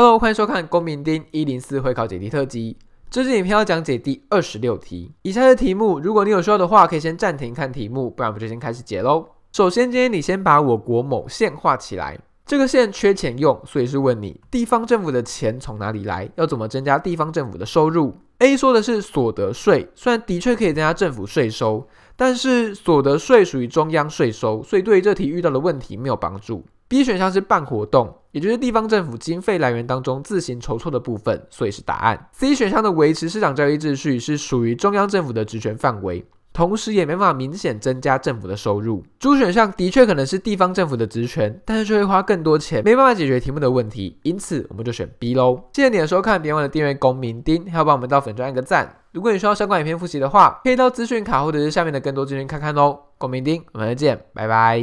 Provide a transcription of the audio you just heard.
Hello，欢迎收看《公民丁一零四会考解题特辑》。这支影片要讲解第二十六题，以下的题目。如果你有需要的话，可以先暂停看题目，不然我们就先开始解喽。首先，今天你先把我国某县画起来。这个县缺钱用，所以是问你地方政府的钱从哪里来，要怎么增加地方政府的收入？A 说的是所得税，虽然的确可以增加政府税收，但是所得税属于中央税收，所以对于这题遇到的问题没有帮助。B 选项是办活动，也就是地方政府经费来源当中自行筹措的部分，所以是答案。C 选项的维持市场交易秩序是属于中央政府的职权范围，同时也没办法明显增加政府的收入。D 选项的确可能是地方政府的职权，但是却会花更多钱，没办法解决题目的问题，因此我们就选 B 喽。谢谢你的收看，别忘了订阅公明丁，还有帮我们到粉专一个赞。如果你需要相关影片复习的话，可以到资讯卡或者是下面的更多资讯看看哦。公明丁，我们再见，拜拜。